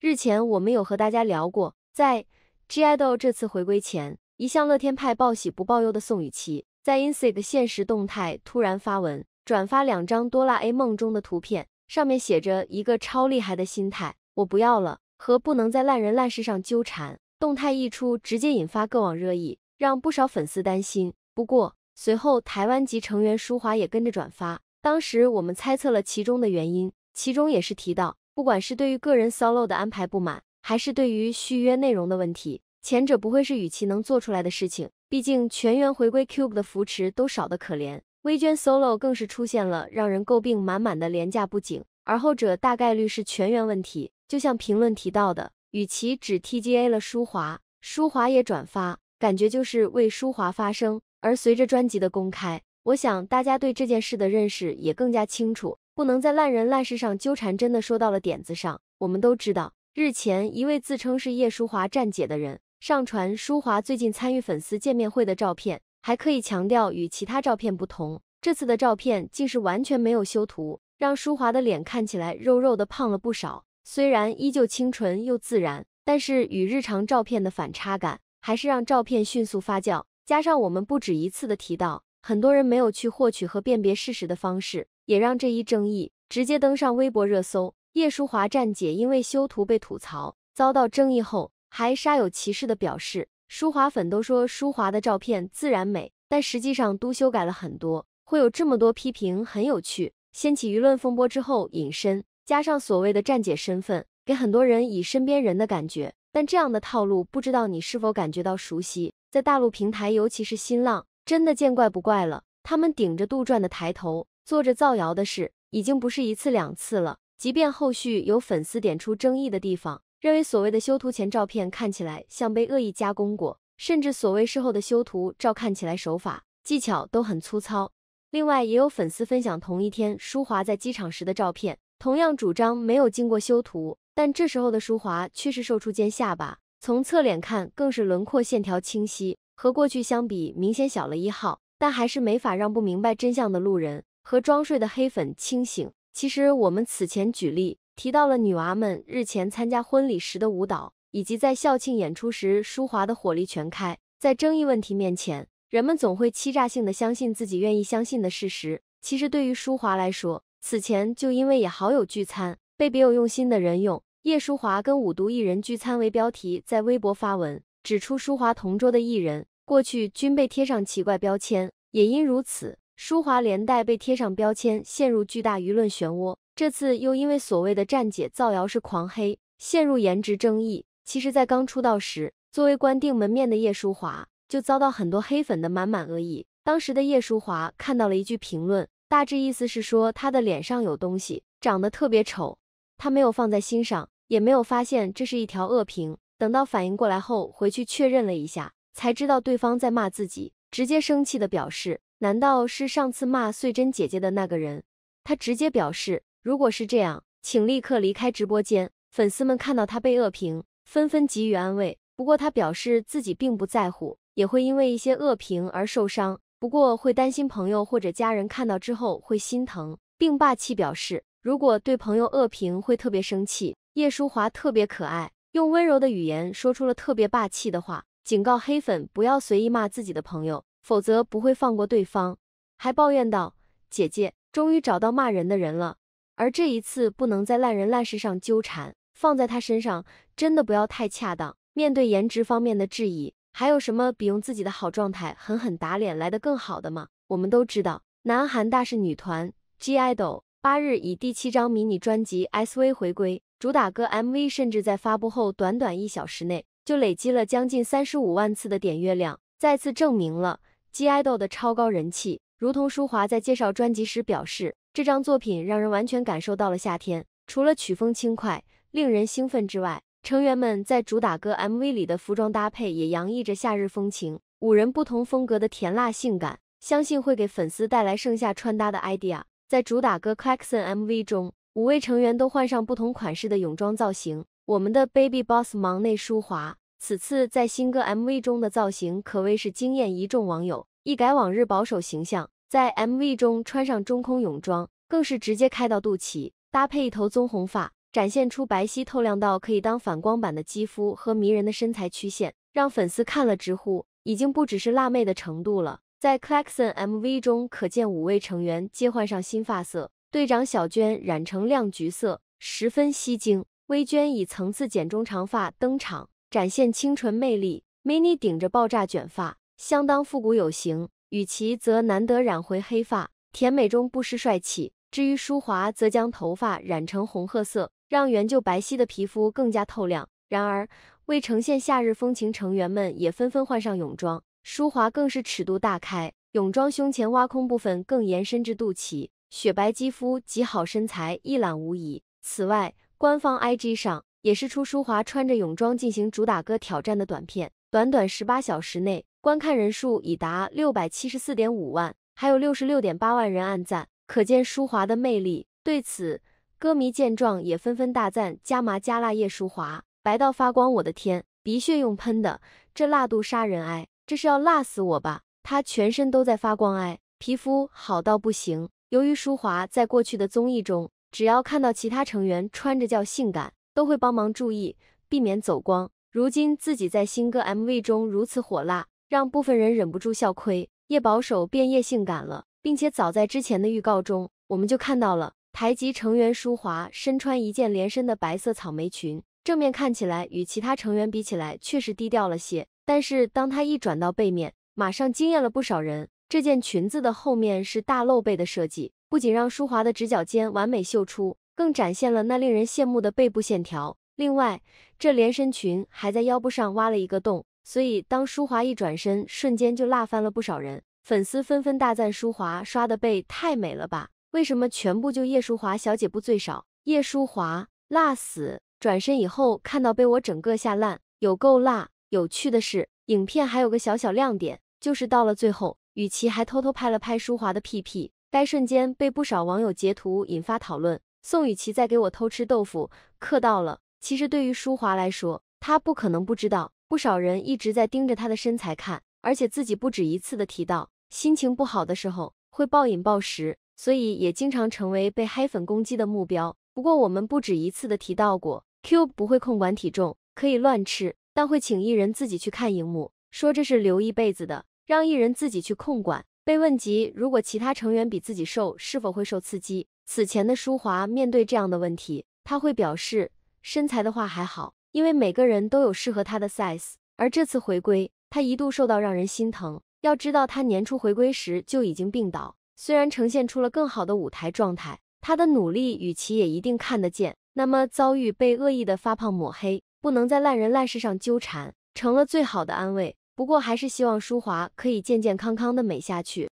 日前，我们有和大家聊过，在 G Y. DO 这次回归前，一向乐天派报喜不报忧的宋雨琦，在 i n s i e 的现实动态突然发文转发两张哆啦 A 梦中的图片，上面写着一个超厉害的心态：我不要了和不能在烂人烂事上纠缠。动态一出，直接引发各网热议，让不少粉丝担心。不过随后，台湾籍成员舒华也跟着转发，当时我们猜测了其中的原因，其中也是提到。不管是对于个人 solo 的安排不满，还是对于续约内容的问题，前者不会是雨琦能做出来的事情，毕竟全员回归 Cube 的扶持都少得可怜，微娟 solo 更是出现了让人诟病满满的廉价不景，而后者大概率是全员问题。就像评论提到的，雨琦只 T G A 了舒华，舒华也转发，感觉就是为舒华发声。而随着专辑的公开，我想大家对这件事的认识也更加清楚。不能在烂人烂事上纠缠，真的说到了点子上。我们都知道，日前一位自称是叶舒华站姐的人上传舒华最近参与粉丝见面会的照片，还刻意强调与其他照片不同，这次的照片竟是完全没有修图，让舒华的脸看起来肉肉的，胖了不少。虽然依旧清纯又自然，但是与日常照片的反差感还是让照片迅速发酵。加上我们不止一次的提到，很多人没有去获取和辨别事实的方式。也让这一争议直接登上微博热搜。叶舒华站姐因为修图被吐槽，遭到争议后，还煞有其事的表示：“舒华粉都说舒华的照片自然美，但实际上都修改了很多。”会有这么多批评，很有趣。掀起舆论风波之后隐身，加上所谓的站姐身份，给很多人以身边人的感觉。但这样的套路，不知道你是否感觉到熟悉？在大陆平台，尤其是新浪，真的见怪不怪了。他们顶着杜撰的抬头。做着造谣的事已经不是一次两次了。即便后续有粉丝点出争议的地方，认为所谓的修图前照片看起来像被恶意加工过，甚至所谓事后的修图照看起来手法技巧都很粗糙。另外，也有粉丝分享同一天舒华在机场时的照片，同样主张没有经过修图，但这时候的舒华却是瘦出尖下巴，从侧脸看更是轮廓线条清晰，和过去相比明显小了一号，但还是没法让不明白真相的路人。和装睡的黑粉清醒。其实我们此前举例提到了女娃们日前参加婚礼时的舞蹈，以及在校庆演出时，舒华的火力全开。在争议问题面前，人们总会欺诈性的相信自己愿意相信的事实。其实对于舒华来说，此前就因为也好友聚餐被别有用心的人用“叶舒华跟五毒艺人聚餐”为标题在微博发文，指出舒华同桌的艺人过去均被贴上奇怪标签。也因如此。舒华连带被贴上标签，陷入巨大舆论漩涡。这次又因为所谓的“站姐”造谣是狂黑，陷入颜值争议。其实，在刚出道时，作为关定门面的叶舒华就遭到很多黑粉的满满恶意。当时的叶舒华看到了一句评论，大致意思是说她的脸上有东西，长得特别丑。她没有放在心上，也没有发现这是一条恶评。等到反应过来后，回去确认了一下，才知道对方在骂自己，直接生气的表示。难道是上次骂穗珍姐姐的那个人？他直接表示，如果是这样，请立刻离开直播间。粉丝们看到他被恶评，纷纷给予安慰。不过他表示自己并不在乎，也会因为一些恶评而受伤，不过会担心朋友或者家人看到之后会心疼，并霸气表示，如果对朋友恶评会特别生气。叶舒华特别可爱，用温柔的语言说出了特别霸气的话，警告黑粉不要随意骂自己的朋友。否则不会放过对方，还抱怨道：“姐姐终于找到骂人的人了。”而这一次不能在烂人烂事上纠缠，放在他身上真的不要太恰当。面对颜值方面的质疑，还有什么比用自己的好状态狠狠打脸来的更好的吗？我们都知道，南韩大势女团 G I DOL 八日以第七张迷你专辑《S V》回归，主打歌 MV 甚至在发布后短短一小时内就累积了将近三十五万次的点阅量，再次证明了。G IDOL 的超高人气，如同舒华在介绍专辑时表示，这张作品让人完全感受到了夏天。除了曲风轻快、令人兴奋之外，成员们在主打歌 MV 里的服装搭配也洋溢着夏日风情。五人不同风格的甜辣性感，相信会给粉丝带来盛夏穿搭的 idea。在主打歌《c l e a n o n MV 中，五位成员都换上不同款式的泳装造型。我们的 Baby Boss 忙内舒华。此次在新歌 MV 中的造型可谓是惊艳一众网友，一改往日保守形象，在 MV 中穿上中空泳装，更是直接开到肚脐，搭配一头棕红发，展现出白皙透亮到可以当反光板的肌肤和迷人的身材曲线，让粉丝看了直呼已经不只是辣妹的程度了。在 Claxon MV 中可见五位成员皆换上新发色，队长小娟染成亮橘色，十分吸睛。微娟以层次剪中长发登场。展现清纯魅力，mini 顶着爆炸卷发，相当复古有型；雨琦则难得染回黑发，甜美中不失帅气。至于舒华，则将头发染成红褐色，让原就白皙的皮肤更加透亮。然而为呈现夏日风情，成员们也纷纷换上泳装，舒华更是尺度大开，泳装胸前挖空部分更延伸至肚脐，雪白肌肤、极好身材一览无遗。此外，官方 IG 上。也是出舒华穿着泳装进行主打歌挑战的短片，短短十八小时内，观看人数已达六百七十四点五万，还有六十六点八万人按赞，可见舒华的魅力。对此，歌迷见状也纷纷大赞：加麻加辣叶舒华，白到发光，我的天，鼻血用喷的，这辣度杀人哎，这是要辣死我吧？他全身都在发光哎，皮肤好到不行。由于舒华在过去的综艺中，只要看到其他成员穿着较性感。都会帮忙注意，避免走光。如今自己在新歌 MV 中如此火辣，让部分人忍不住笑亏，夜保守变夜性感了。并且早在之前的预告中，我们就看到了台籍成员舒华身穿一件连身的白色草莓裙，正面看起来与其他成员比起来确实低调了些。但是当她一转到背面，马上惊艳了不少人。这件裙子的后面是大露背的设计，不仅让舒华的直角肩完美秀出。更展现了那令人羡慕的背部线条。另外，这连身裙还在腰部上挖了一个洞，所以当舒华一转身，瞬间就辣翻了不少人，粉丝纷纷大赞舒华刷的背太美了吧？为什么全部就叶舒华小姐部最少？叶舒华辣死！转身以后看到被我整个吓烂，有够辣！有趣的是，影片还有个小小亮点，就是到了最后，雨琦还偷偷拍了拍舒华的屁屁，该瞬间被不少网友截图引发讨论。宋雨琦在给我偷吃豆腐，磕到了。其实对于舒华来说，他不可能不知道，不少人一直在盯着他的身材看，而且自己不止一次的提到，心情不好的时候会暴饮暴食，所以也经常成为被黑粉攻击的目标。不过我们不止一次的提到过，Cube 不会控管体重，可以乱吃，但会请艺人自己去看荧幕，说这是留一辈子的，让艺人自己去控管。被问及如果其他成员比自己瘦是否会受刺激，此前的舒华面对这样的问题，他会表示身材的话还好，因为每个人都有适合他的 size。而这次回归，他一度瘦到让人心疼。要知道他年初回归时就已经病倒，虽然呈现出了更好的舞台状态，他的努力与其也一定看得见。那么遭遇被恶意的发胖抹黑，不能在烂人烂事上纠缠，成了最好的安慰。不过，还是希望淑华可以健健康康的美下去。